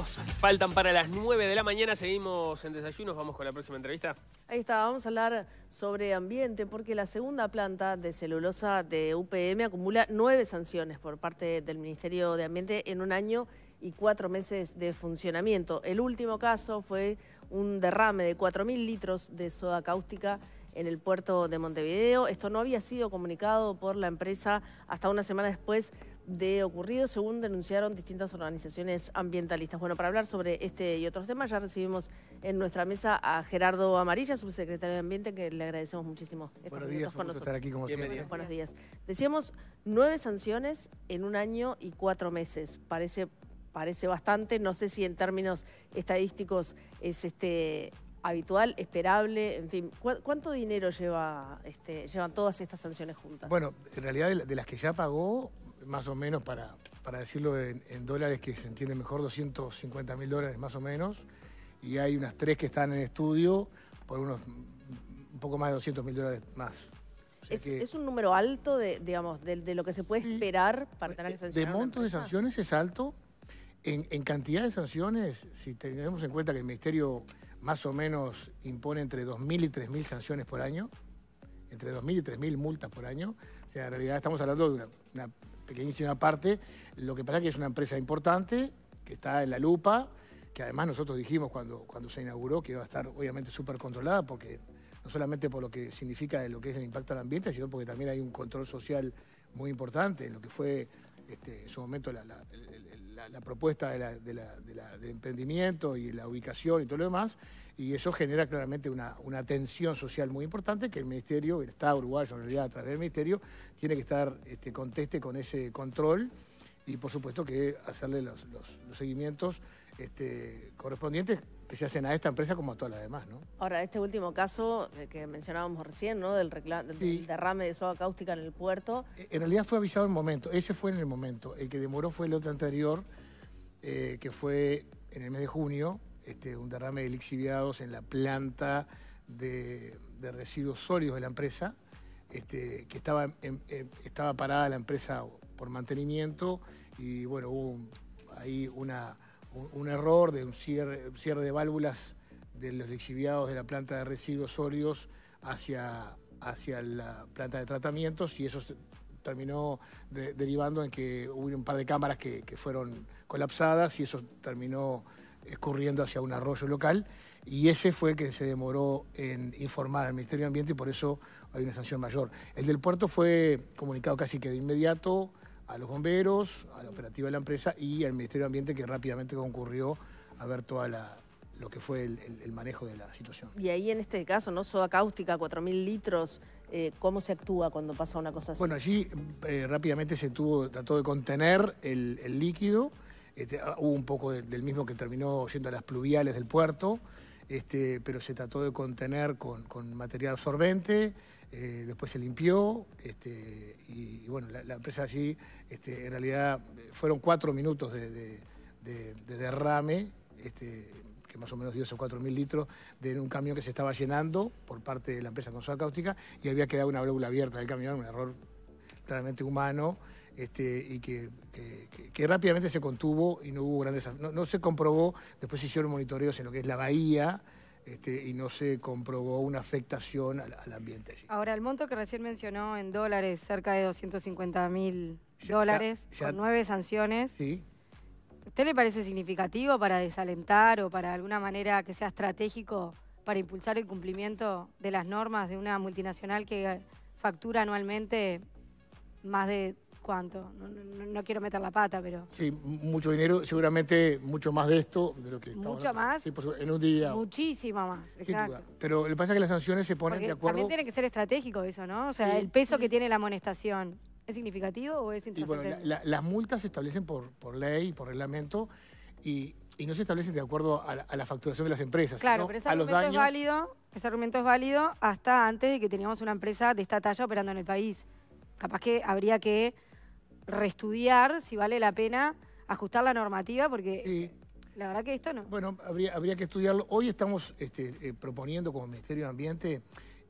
faltan para las 9 de la mañana. Seguimos en desayuno. Vamos con la próxima entrevista. Ahí está, vamos a hablar sobre ambiente porque la segunda planta de celulosa de UPM acumula nueve sanciones por parte del Ministerio de Ambiente en un año y cuatro meses de funcionamiento. El último caso fue un derrame de 4.000 litros de soda cáustica en el puerto de Montevideo. Esto no había sido comunicado por la empresa hasta una semana después de ocurrido, según denunciaron distintas organizaciones ambientalistas. Bueno, para hablar sobre este y otros temas, ya recibimos en nuestra mesa a Gerardo Amarilla, subsecretario de Ambiente, que le agradecemos muchísimo. Buenos días, con estar aquí como siempre. buenos días. Decíamos nueve sanciones en un año y cuatro meses. Parece, parece bastante, no sé si en términos estadísticos es este habitual, esperable, en fin, ¿cuánto dinero lleva, este, llevan todas estas sanciones juntas? Bueno, en realidad de las que ya pagó, más o menos, para, para decirlo en, dólares que se entiende mejor, 250 mil dólares más o menos. Y hay unas tres que están en estudio por unos un poco más de 200 mil dólares más. es, un número alto de, digamos, de, lo que se puede esperar para tener eh, sanciones De monto de sanciones es alto. En, cantidad de sanciones, si tenemos en cuenta que el Ministerio más o menos impone entre 2.000 y 3.000 sanciones por año, entre 2.000 y 3.000 multas por año. O sea, en realidad estamos hablando de una pequeñísima parte. Lo que pasa es que es una empresa importante, que está en la lupa, que además nosotros dijimos cuando, cuando se inauguró que iba a estar obviamente súper controlada, porque no solamente por lo que significa lo que es el impacto al ambiente, sino porque también hay un control social muy importante en lo que fue este, en su momento la, la, propuesta de, emprendimiento y la ubicación y todo lo demás, y eso genera claramente una, tensión social muy importante que el Ministerio, el Estado uruguayo en realidad a través del Ministerio, tiene que estar, este, conteste con ese control y por supuesto que hacerle los, seguimientos este, correspondientes se hacen a esta empresa como a todas las demás, ¿no? Ahora, este último caso eh, que mencionábamos recién, ¿no? Del, del derrame de soda cáustica en el puerto. Eh, en realidad fue avisado en el momento, ese fue en el momento. El que demoró fue el otro anterior, eh, que fue en el mes de junio, este, un derrame de lixiviados en la planta de, residuos sólidos de la empresa, este, que estaba, parada la empresa por mantenimiento y bueno, hubo ahí una un, error de un cierre, cierre de válvulas de los lixiviados de la planta de residuos sólidos hacia, hacia la planta de tratamientos y eso terminó derivando en que hubo un par de cámaras que, que, fueron colapsadas y eso terminó escurriendo hacia un arroyo local y ese fue que se demoró en informar al Ministerio de Ambiente y por eso hay una sanción mayor. El del puerto fue comunicado casi que de inmediato, a los bomberos, a la operativa de la empresa y al Ministerio de Ambiente que rápidamente concurrió a ver toda lo que fue el, manejo de la situación. Y ahí en este caso, ¿no? Soda cáustica, 4.000 litros, eh, ¿cómo se actúa cuando pasa una cosa así? Bueno, allí eh, rápidamente se tuvo, trató de contener el, líquido, este, ah, hubo un poco del mismo que terminó yendo a las pluviales del puerto, este, pero se trató de contener con, con material absorbente, eh, después se limpió este, y, bueno, la, empresa allí, este, en realidad eh, fueron cuatro minutos de, derrame, este, que más o menos dio esos cuatro mil litros, de un camión que se estaba llenando por parte de la empresa con su cáustica y había quedado una válvula abierta del camión, un error claramente humano. y que, rápidamente se contuvo y no hubo grandes... No, no se comprobó, después se hicieron monitoreos en lo que es la bahía, este, y no se comprobó una afectación al, ambiente allí. Ahora, el monto que recién mencionó en dólares, cerca de 250 mil dólares, con nueve sanciones. Sí. ¿Usted le parece significativo para desalentar o para alguna manera que sea estratégico para impulsar el cumplimiento de las normas de una multinacional que factura anualmente más de cuánto, no, quiero meter la pata, pero... Sí, mucho dinero, seguramente mucho más de esto, de lo que estamos ¿Mucho más? Sí, por en un día. Muchísimo más, Pero lo que pasa es que las sanciones se ponen de acuerdo... También tiene que ser estratégico eso, ¿no? O sea, el peso que tiene la amonestación, ¿es significativo o es Y bueno, las multas se establecen por, por ley, por reglamento, y, no se establecen de acuerdo a la, facturación de las empresas. Claro, pero es válido, ese argumento es válido hasta antes de que teníamos una empresa de esta talla operando en el país. Capaz que habría que reestudiar si vale la pena ajustar la normativa, porque la verdad que esto no. Bueno, habría, que estudiarlo. Hoy estamos este, eh, proponiendo como Ministerio de Ambiente,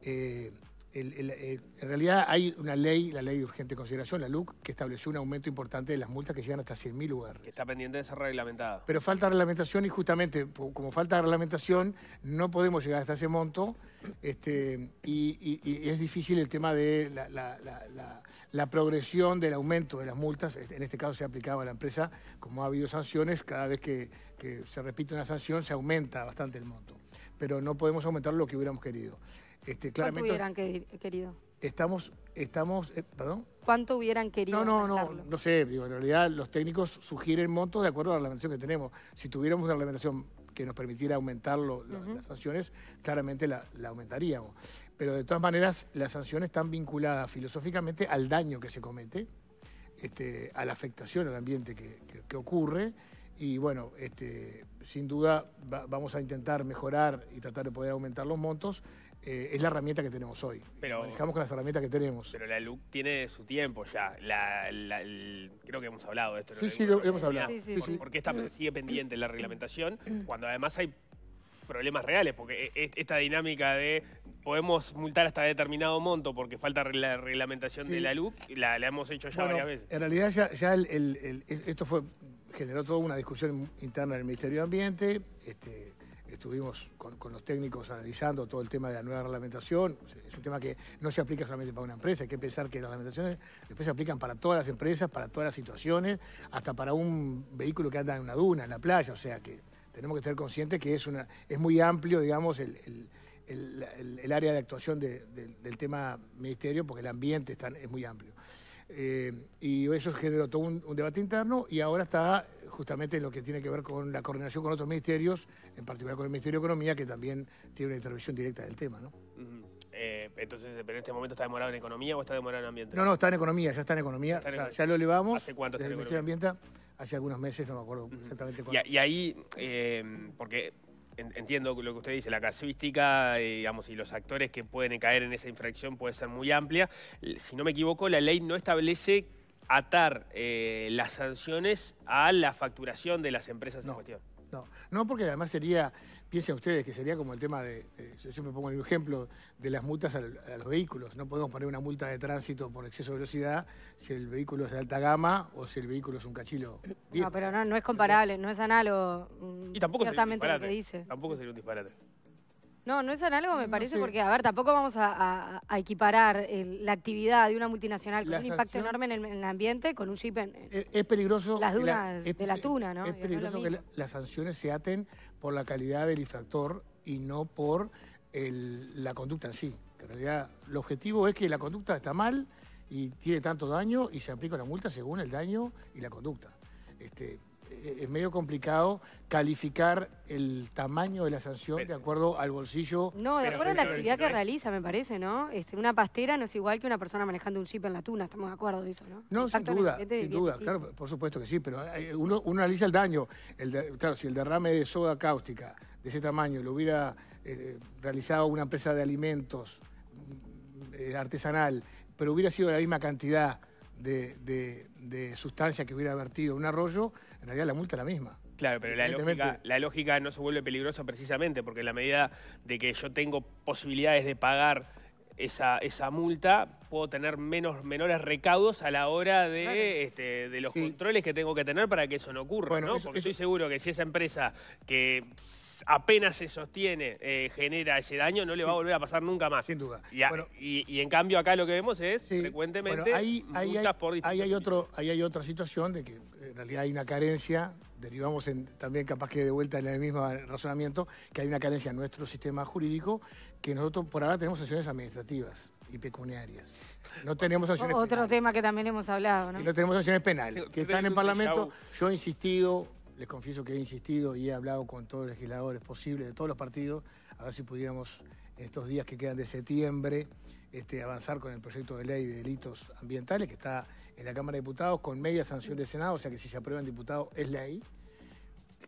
eh, eh, en realidad hay una ley, la ley de urgente consideración, la LUC, que estableció un aumento importante de las multas que llegan hasta 100.000 lugares. Que está pendiente de ser reglamentada. Pero falta reglamentación y justamente, como falta reglamentación, no podemos llegar hasta ese monto. Este, y, es difícil el tema de la, progresión del aumento de las multas. En este caso se ha aplicado a la empresa, como ha habido sanciones, cada vez que, se repite una sanción se aumenta bastante el monto. Pero no podemos aumentar lo que hubiéramos querido. Este, hubieran querido? Estamos, estamos, eh, perdón. ¿Cuánto hubieran querido? No, no, no, no sé. en realidad los técnicos sugieren montos de acuerdo a la reglamentación que tenemos. Si tuviéramos una reglamentación que nos permitiera aumentar las sanciones, claramente la, aumentaríamos. Pero de todas maneras, las sanciones están vinculadas filosóficamente al daño que se comete, este, a la afectación al ambiente que, ocurre. Y bueno, este, sin duda vamos a intentar mejorar y tratar de poder aumentar los montos eh, es la herramienta que tenemos hoy. Pero, manejamos con las herramientas que tenemos. Pero la LUC tiene su tiempo ya. creo que hemos hablado de esto. Sí, sí, lo, hemos hablado. Porque está, sigue pendiente la reglamentación cuando además hay problemas reales, porque e, e, esta dinámica de podemos multar hasta determinado monto porque falta la reglamentación de la LUC, la, hemos hecho ya varias veces. En realidad ya, esto fue generó toda una discusión interna en el Ministerio de Ambiente, este, Estuvimos con, los técnicos analizando todo el tema de la nueva reglamentación. Es un tema que no se aplica solamente para una empresa. Hay que pensar que las reglamentaciones después se aplican para todas las empresas, para todas las situaciones, hasta para un vehículo que anda en una duna, en la playa. O sea que tenemos que ser conscientes que es, una, es muy amplio, digamos, el, área de actuación del tema ministerio, porque el ambiente es muy amplio. Eh, y eso generó todo un, debate interno y ahora está justamente lo que tiene que ver con la coordinación con otros ministerios, en particular con el Ministerio de Economía, que también tiene una intervención directa del tema. Eh, entonces, ¿pero en este momento está demorado en economía o está demorado en ambiente? No, no, está en economía, ya está en economía. ya lo elevamos. ¿Hace el Ministerio de Ambiente? Hace algunos meses, no me acuerdo exactamente cuándo. Y, ahí, eh, porque entiendo lo que usted dice, la casuística, eh, digamos, y los actores que pueden caer en esa infracción puede ser muy amplia. Si no me equivoco, la ley no establece atar eh, las sanciones a la facturación de las empresas en cuestión. No, no porque además sería, piensen ustedes, que sería como el tema de, eh, yo siempre pongo el ejemplo de las multas a los vehículos. No podemos poner una multa de tránsito por exceso de velocidad si el vehículo es de alta gama o si el vehículo es un cachilo. No, pero no, no es comparable, no es análogo. Y tampoco es Lo que dice. Tampoco sería un disparate. No, no es análogo, me parece, porque, a ver, tampoco vamos a, equiparar la actividad de una multinacional con tiene un impacto enorme en el, ambiente con un chip en. es, peligroso. Las dunas de la tuna, ¿no? Es peligroso que las sanciones se aten por la calidad del infractor y no por la conducta en sí. en realidad, el objetivo es que la conducta está mal y tiene tanto daño y se aplica la multa según el daño y la conducta. Este, eh, es medio complicado calificar el tamaño de la sanción de acuerdo al bolsillo. No, de acuerdo a la actividad que realiza, me parece, ¿no? Este, una pastera no es igual que una persona manejando un chip en la tuna, estamos de acuerdo de eso, ¿no? No, sin duda, sin duda, claro, por supuesto que sí, pero eh, uno, uno analiza el daño. claro, si el derrame de soda cáustica de ese tamaño lo hubiera eh, realizado una empresa de alimentos mm, artesanal, pero hubiera sido la misma cantidad de, de, de sustancia que hubiera vertido un arroyo, en realidad la multa es la misma. Claro, pero la lógica, no se vuelve peligrosa precisamente porque en la medida de que yo tengo posibilidades de pagar esa, multa, puedo tener menos, menores recaudos a la hora de, este, de los controles que tengo que tener para que eso no ocurra, bueno, ¿no? Porque estoy seguro que si esa empresa que apenas se sostiene eh, genera ese daño, no le va a volver a pasar nunca más. Sin duda. Y, en cambio acá lo que vemos es, frecuentemente, multas hay, por ahí hay hay otra situación de que en realidad hay una carencia, derivamos en, también capaz que de vuelta en el mismo razonamiento, que hay una carencia en nuestro sistema jurídico que nosotros por ahora tenemos sanciones administrativas y pecuniarias. No tenemos sanciones Otro tema que también hemos hablado, ¿no? Y no tenemos sanciones penales, que están en el Parlamento. Yo he insistido, les confieso que he insistido y he hablado con todos los legisladores posibles de todos los partidos, a ver si pudiéramos en estos días que quedan de septiembre este, avanzar con el proyecto de ley de delitos ambientales que está en la Cámara de Diputados con media sanción del Senado, o sea que si se aprueba en diputado es ley,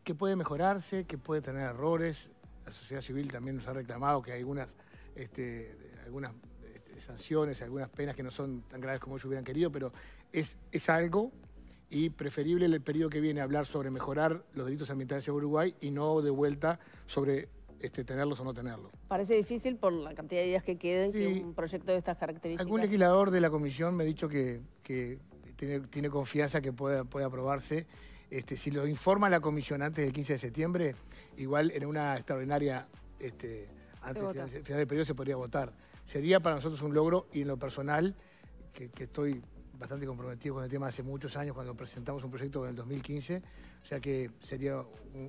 que puede mejorarse, que puede tener errores, la sociedad civil también nos ha reclamado que hay algunas, este, algunas este, sanciones, algunas penas que no son tan graves como ellos hubieran querido, pero es, es algo y preferible el periodo que viene hablar sobre mejorar los delitos ambientales en Uruguay y no de vuelta sobre este, tenerlos o no tenerlos. Parece difícil por la cantidad de días que queden que un proyecto de estas características. Algún legislador de la comisión me ha dicho que, tiene, confianza que puede pueda aprobarse este, si lo informa la comisión antes del 15 de septiembre, igual en una extraordinaria, este, antes final, final del periodo se podría votar. Sería para nosotros un logro y en lo personal, que, estoy bastante comprometido con el tema hace muchos años cuando presentamos un proyecto en el 2015, o sea que sería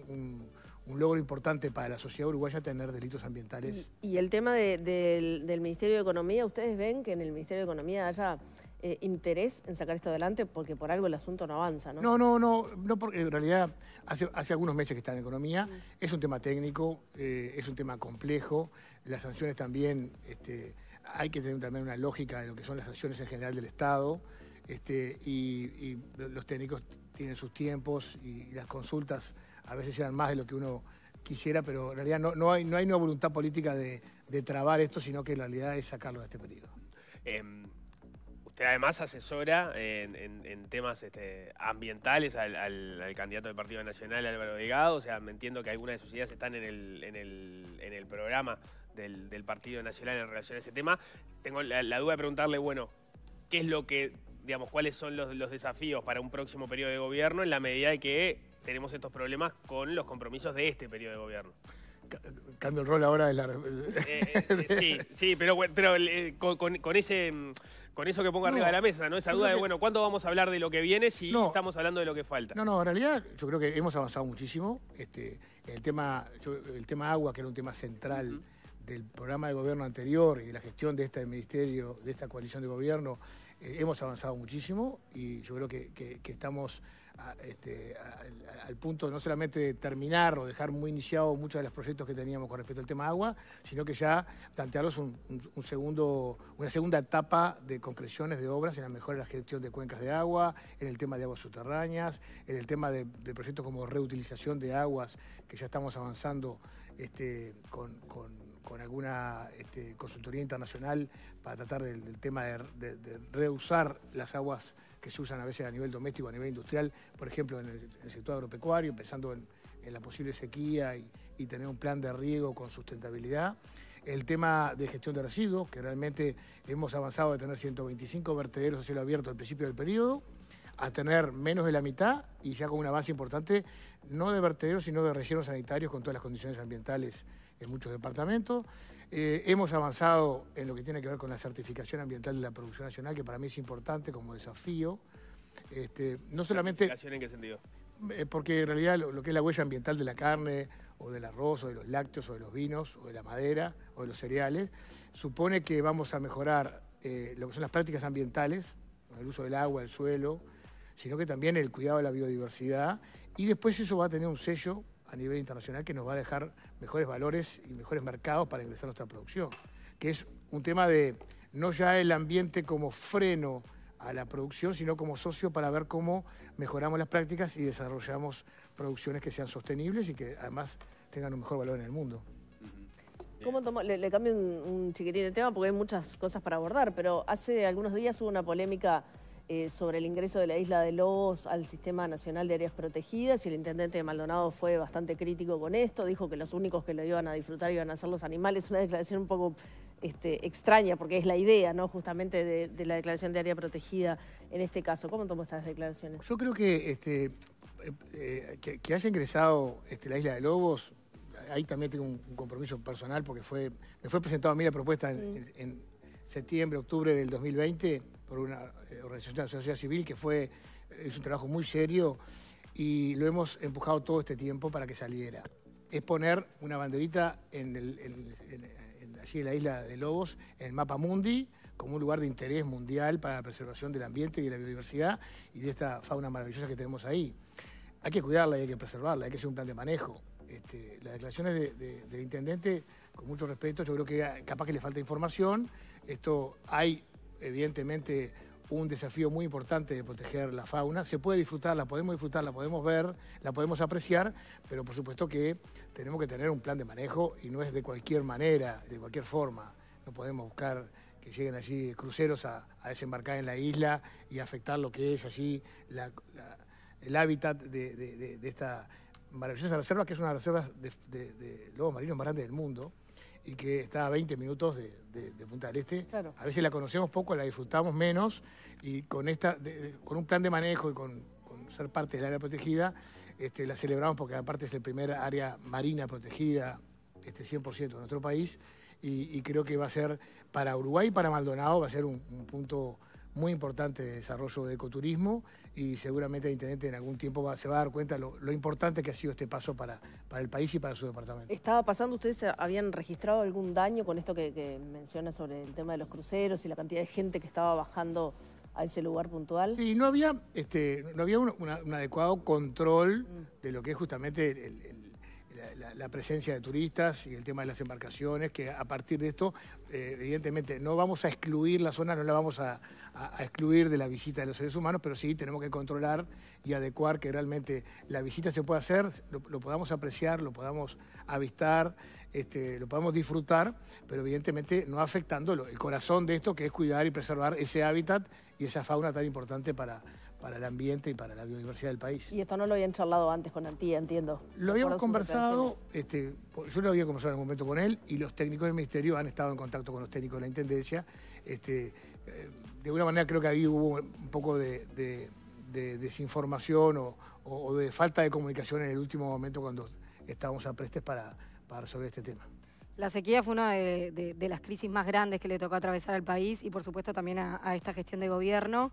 un, logro importante para la sociedad uruguaya tener delitos ambientales. Y, el tema del, del Ministerio de Economía, ¿ustedes ven que en el Ministerio de Economía haya eh, interés en sacar esto adelante porque por algo el asunto no avanza, ¿no? No, no, no, no porque en realidad hace, hace algunos meses que está en economía, mm. es un tema técnico, eh, es un tema complejo, las sanciones también, este, hay que tener también una lógica de lo que son las sanciones en general del Estado, este, y, los técnicos tienen sus tiempos y, las consultas a veces llevan más de lo que uno quisiera, pero en realidad no, no hay, no hay una voluntad política de, trabar esto, sino que en realidad es sacarlo de este periodo. Em, Usted además asesora en, temas este, ambientales al, candidato del Partido Nacional, Álvaro Delgado. O sea, me entiendo que algunas de sus ideas están en el, programa del, Partido Nacional en relación a ese tema. Tengo la, duda de preguntarle, bueno, ¿qué es lo que, digamos, cuáles son los, desafíos para un próximo periodo de gobierno en la medida de que tenemos estos problemas con los compromisos de este periodo de gobierno? cambio el rol ahora de la... Eh, eh, sí, sí, pero, pero eh, con, con, ese, con eso que pongo arriba de la mesa, ¿no? Esa duda de, bueno, ¿cuándo vamos a hablar de lo que viene si estamos hablando de lo que falta? No, no, en realidad yo creo que hemos avanzado muchísimo. Este, el, tema, el tema agua, que era un tema central del programa de gobierno anterior y de la gestión de este ministerio, de esta coalición de gobierno, eh, hemos avanzado muchísimo y yo creo que, que estamos este, al, punto no solamente de terminar o dejar muy iniciado muchos de los proyectos que teníamos con respecto al tema agua, sino que ya plantearlos un, segundo, una segunda etapa de concreciones de obras en la mejora de la gestión de cuencas de agua, en el tema de aguas subterráneas, en el tema de, proyectos como reutilización de aguas, que ya estamos avanzando este, con con alguna este, consultoría internacional para tratar del, tema de, reusar las aguas que se usan a veces a nivel doméstico, a nivel industrial, por ejemplo en el, sector agropecuario, pensando en, la posible sequía y, tener un plan de riego con sustentabilidad. El tema de gestión de residuos, que realmente hemos avanzado de tener 125 vertederos a cielo abierto al principio del periodo, a tener menos de la mitad y ya con un avance importante, no de vertederos, sino de residuos sanitarios con todas las condiciones ambientales en muchos departamentos. Eh, hemos avanzado en lo que tiene que ver con la certificación ambiental de la producción nacional, que para mí es importante como desafío. Este, no solamente... ¿En qué sentido? Eh, porque en realidad lo, que es la huella ambiental de la carne, o del arroz, o de los lácteos, o de los vinos, o de la madera, o de los cereales, supone que vamos a mejorar eh, lo que son las prácticas ambientales, el uso del agua, el suelo, sino que también el cuidado de la biodiversidad. Y después eso va a tener un sello a nivel internacional que nos va a dejar mejores valores y mejores mercados para ingresar a nuestra producción, que es un tema de no ya el ambiente como freno a la producción, sino como socio para ver cómo mejoramos las prácticas y desarrollamos producciones que sean sostenibles y que además tengan un mejor valor en el mundo. Le, cambio un chiquitín de tema porque hay muchas cosas para abordar, pero hace algunos días hubo una polémica eh, sobre el ingreso de la isla de Lobos al Sistema Nacional de Áreas Protegidas y el intendente de Maldonado fue bastante crítico con esto, dijo que los únicos que lo iban a disfrutar iban a ser los animales, una declaración un poco este, extraña porque es la idea ¿no? justamente de, la declaración de área protegida en este caso. ¿Cómo tomó estas declaraciones? Yo creo que, este, eh, eh, que, haya ingresado este, la isla de Lobos, ahí también tengo un, compromiso personal porque fue, me fue presentada a mí la propuesta en septiembre, octubre del 2020 por una eh, organización de la sociedad civil que fue, eh, es un trabajo muy serio y lo hemos empujado todo este tiempo para que saliera. Es poner una banderita allí en la isla de Lobos, en el mapa mundi, como un lugar de interés mundial para la preservación del ambiente y de la biodiversidad y de esta fauna maravillosa que tenemos ahí. Hay que cuidarla y hay que preservarla, hay que hacer un plan de manejo. Este, las declaraciones del intendente, con mucho respeto, yo creo que capaz que le falta información. Esto hay evidentemente un desafío muy importante de proteger la fauna. Se puede disfrutar, la podemos disfrutar, la podemos ver, la podemos apreciar, pero por supuesto que tenemos que tener un plan de manejo y no es de cualquier manera, de cualquier forma. No podemos buscar que lleguen allí cruceros a, desembarcar en la isla y afectar lo que es allí el hábitat de, de, esta maravillosa reserva, que es una reserva de, lobos marinos más grande del mundo y que está a 20 minutos de, de, Punta del Este. A veces la conocemos poco, la disfrutamos menos y con, esta, con un plan de manejo y con, ser parte del área protegida, este, la celebramos porque aparte es el primer área marina protegida este, 100% de nuestro país y, creo que va a ser para Uruguay y para Maldonado, va a ser un punto muy importante de desarrollo de ecoturismo y seguramente el intendente en algún tiempo se va a dar cuenta lo, importante que ha sido este paso para, para el país y para su departamento. Estaba pasando, ustedes habían registrado algún daño con esto que, menciona sobre el tema de los cruceros y la cantidad de gente que estaba bajando a ese lugar puntual? Sí, no había, este, no había un, adecuado control mm. de lo que es justamente la, presencia de turistas y el tema de las embarcaciones, que a partir de esto, eh, evidentemente, no vamos a excluir la zona, no la vamos a, a, excluir de la visita de los seres humanos, pero sí tenemos que controlar y adecuar que realmente la visita se pueda hacer, lo, podamos apreciar, lo podamos avistar, este, lo podamos disfrutar, pero evidentemente no afectando el corazón de esto, que es cuidar y preservar ese hábitat y esa fauna tan importante para, para el ambiente y para la biodiversidad del país. Y esto no lo habían charlado antes con Antía, entiendo. Lo habíamos conversado, este, yo lo había conversado en un momento con él y los técnicos del ministerio han estado en contacto con los técnicos de la Intendencia. Este, eh, de alguna manera creo que ahí hubo un poco de, desinformación o, de falta de comunicación en el último momento cuando estábamos a prestes para, resolver este tema. La sequía fue una de, las crisis más grandes que le tocó atravesar al país y por supuesto también a esta gestión de gobierno.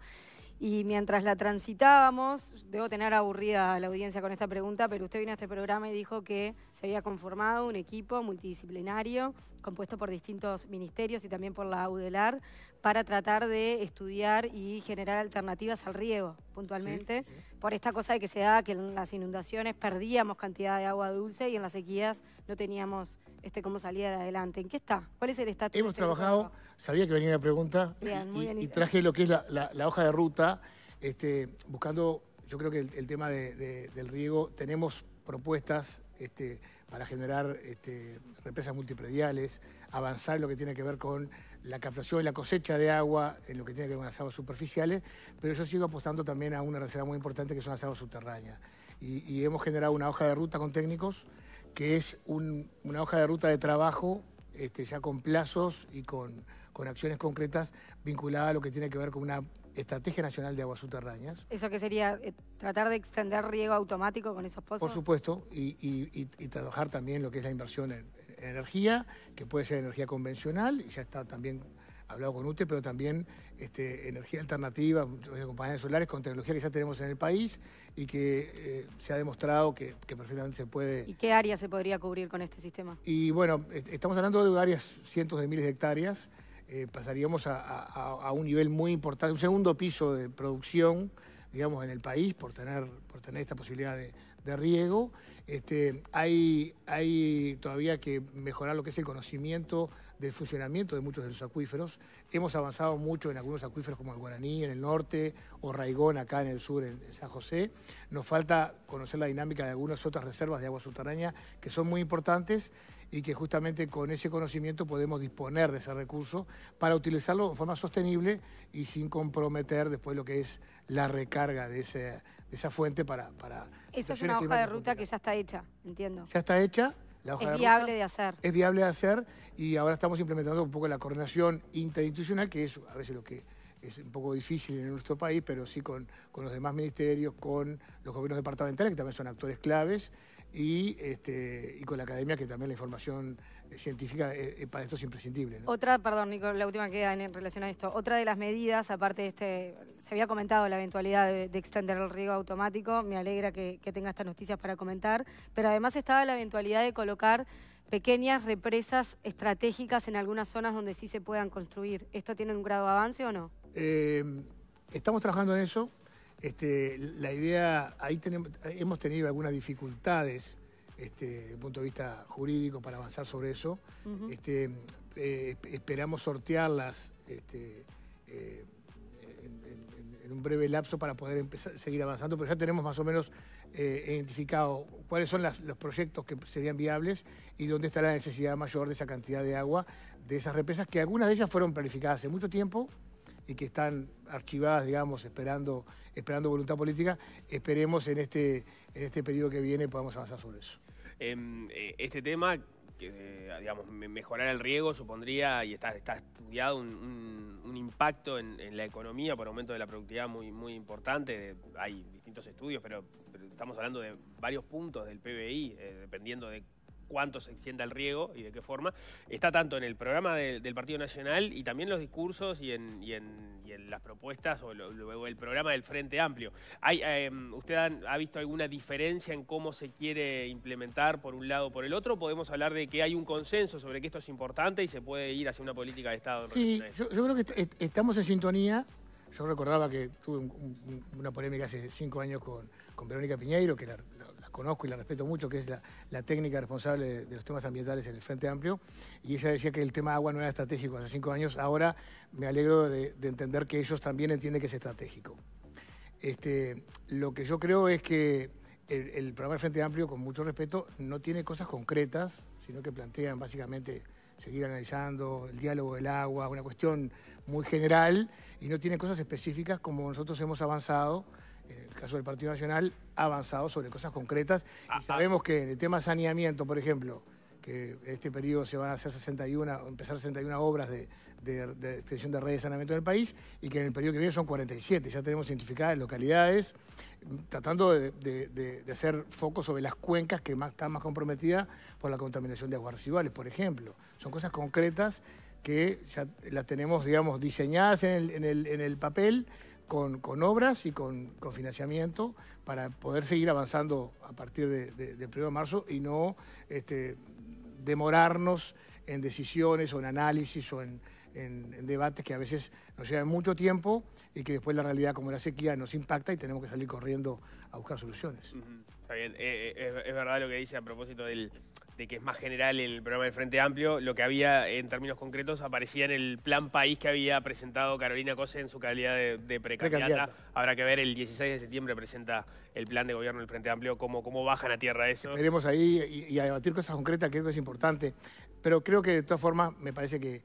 Y mientras la transitábamos, debo tener aburrida la audiencia con esta pregunta, pero usted vino a este programa y dijo que se había conformado un equipo multidisciplinario compuesto por distintos ministerios y también por la Audelar para tratar de estudiar y generar alternativas al riego, puntualmente, por esta cosa de que se da que en las inundaciones perdíamos cantidad de agua dulce y en las sequías no teníamos este, cómo de adelante. ¿En qué está? ¿Cuál es el estatus? Hemos este trabajado, sabía que venía la pregunta, y, traje lo que es la, hoja de ruta, este, buscando, yo creo que el, tema del riego, tenemos propuestas este, para generar represas multiprediales, avanzar en lo que tiene que ver con la captación y la cosecha de agua, en lo que tiene que ver con las aguas superficiales, pero yo sigo apostando también a una reserva muy importante que son las aguas subterráneas. Y, y hemos generado una hoja de ruta con técnicos que es una hoja de ruta de trabajo este, ya con plazos y con, acciones concretas vinculada a lo que tiene que ver con una Estrategia Nacional de Aguas Subterráneas. ¿Eso que sería? Eh, ¿Tratar de extender riego automático con esos pozos? Por supuesto, y, y, trabajar también lo que es la inversión en, energía, que puede ser energía convencional, y ya está también hablado con usted, pero también este, energía alternativa, compañías solares con tecnología que ya tenemos en el país y que eh, se ha demostrado que, perfectamente se puede... ¿Y qué área se podría cubrir con este sistema? Y bueno, estamos hablando de áreas cientos de miles de hectáreas, eh, pasaríamos a, un nivel muy importante, un segundo piso de producción, digamos, en el país por tener, por tener esta posibilidad de, riego. Este, hay, hay todavía que mejorar lo que es el conocimiento del funcionamiento de muchos de los acuíferos. Hemos avanzado mucho en algunos acuíferos como el Guaraní en el norte o Raigón acá en el sur, en San José. Nos falta conocer la dinámica de algunas otras reservas de agua subterránea que son muy importantes y que justamente con ese conocimiento podemos disponer de ese recurso para utilizarlo de forma sostenible y sin comprometer después lo que es la recarga de, ese, de esa fuente para... para Esa es una hoja de ruta que ya está hecha, entiendo. Ya está hecha es viable de hacer. Es viable de hacer y ahora estamos implementando un poco la coordinación interinstitucional, que es a veces lo que es un poco difícil en nuestro país, pero sí con, con los demás ministerios, con los gobiernos departamentales, que también son actores claves, y, este, con la academia, que también la información eh, científica eh, eh, para esto es imprescindible. Otra, perdón, Nico, la última que queda en relación a esto. Otra de las medidas, aparte de este, se había comentado la eventualidad de, extender el riego automático, me alegra que, tenga estas noticias para comentar, pero además estaba la eventualidad de colocar pequeñas represas estratégicas en algunas zonas donde sí se puedan construir. ¿Esto tiene un grado de avance o no? estamos trabajando en eso. Este, la idea, ahí tenemos, hemos tenido algunas dificultades este, desde el punto de vista jurídico para avanzar sobre eso. Este, eh, esperamos sortearlas este, eh, en, un breve lapso para poder empezar, seguir avanzando, pero ya tenemos más o menos eh, identificado cuáles son los proyectos que serían viables y dónde estará la necesidad mayor de esa cantidad de agua de esas represas, que algunas de ellas fueron planificadas hace mucho tiempo, y que están archivadas, digamos, esperando, esperando voluntad política, esperemos en este, en este periodo que viene podamos avanzar sobre eso. Em, eh, este tema, que, eh, digamos, mejorar el riego supondría, y está, está estudiado, un, impacto en, la economía por aumento de la productividad muy, muy importante. Hay distintos estudios, pero, estamos hablando de varios puntos del PBI, eh, dependiendo de cuánto se extienda el riego y de qué forma, está tanto en el programa del Partido Nacional y también en los discursos y en, las propuestas o luego el programa del Frente Amplio. Em, ¿Usted ha, visto alguna diferencia en cómo se quiere implementar por un lado o por el otro? ¿Podemos hablar de que hay un consenso sobre que esto es importante y se puede ir hacia una política de Estado? sí, yo, creo que estamos en sintonía. Yo recordaba que tuve una polémica hace cinco años con, Verónica Piñeiro, que la conozco y la respeto mucho, que es la, técnica responsable de, los temas ambientales en el Frente Amplio, y ella decía que el tema agua no era estratégico hace cinco años, ahora me alegro de, entender que ellos también entienden que es estratégico. Este, lo que yo creo es que el, el programa del Frente Amplio, con mucho respeto, no tiene cosas concretas, sino que plantean básicamente seguir analizando el diálogo del agua, una cuestión muy general, y no tiene cosas específicas como nosotros hemos avanzado en el caso del Partido Nacional, ha avanzado sobre cosas concretas. y ah, ah. sabemos que en el tema saneamiento, por ejemplo, que en este periodo se van a hacer 61, empezar 61 obras de, extensión de redes de saneamiento del país y que en el periodo que viene son 47. Ya tenemos identificadas localidades, tratando de, hacer foco sobre las cuencas que están más comprometidas por la contaminación de aguas residuales, por ejemplo. Son cosas concretas que ya las tenemos, digamos, diseñadas en el papel con, obras y con, financiamiento para poder seguir avanzando a partir del de, de 1 de marzo y no este, demorarnos en decisiones o en análisis o en, debates que a veces nos llevan mucho tiempo y que después la realidad como la sequía nos impacta y tenemos que salir corriendo a buscar soluciones. Está bien, eh, eh, es verdad lo que dice a propósito del de que es más general el programa del Frente Amplio, lo que había en términos concretos aparecía en el plan país que había presentado Carolina Cose en su calidad de, de precandidata. Habrá que ver, el 16 de septiembre presenta el plan de gobierno del Frente Amplio, cómo, cómo bajan a tierra eso. Veremos ahí y, a debatir cosas concretas, creo que es importante. Pero creo que de todas formas me parece que,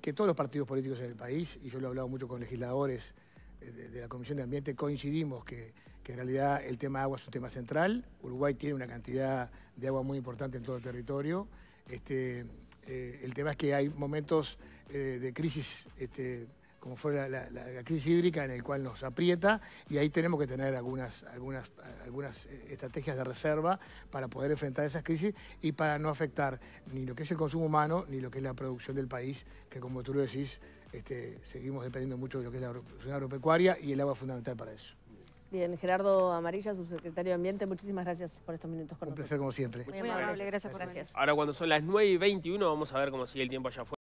que todos los partidos políticos en el país, y yo lo he hablado mucho con legisladores, eh, de, la Comisión de Ambiente coincidimos que, en realidad el tema agua es un tema central. Uruguay tiene una cantidad de agua muy importante en todo el territorio. Este, eh, el tema es que hay momentos eh, de crisis, este, como fue la, crisis hídrica, en el cual nos aprieta y ahí tenemos que tener algunas, algunas, algunas estrategias de reserva para poder enfrentar esas crisis y para no afectar ni lo que es el consumo humano ni lo que es la producción del país, que como tú lo decís, este, seguimos dependiendo mucho de lo que es la agropecuaria y el agua es fundamental para eso. Bien, Gerardo Amarilla, subsecretario de Ambiente, muchísimas gracias por estos minutos con Un nosotros. Un placer como siempre. Muy, amable, gracias, gracias. Ahora cuando son las 9 y 21 vamos a ver cómo sigue el tiempo allá afuera.